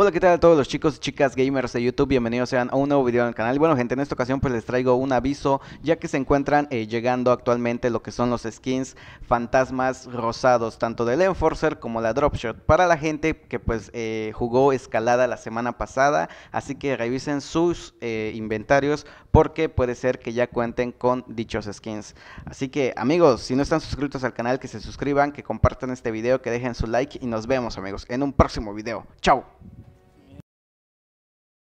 Hola, ¿qué tal a todos los chicos y chicas gamers de YouTube? Bienvenidos sean a un nuevo video en el canal. bueno, gente, en esta ocasión pues les traigo un aviso, ya que se encuentran eh, llegando actualmente lo que son los skins fantasmas rosados, tanto del Enforcer como la Dropshot, para la gente que pues eh, jugó escalada la semana pasada, así que revisen sus eh, inventarios porque puede ser que ya cuenten con dichos skins. Así que amigos, si no están suscritos al canal, que se suscriban, que compartan este video, que dejen su like y nos vemos amigos en un próximo video. ¡Chao!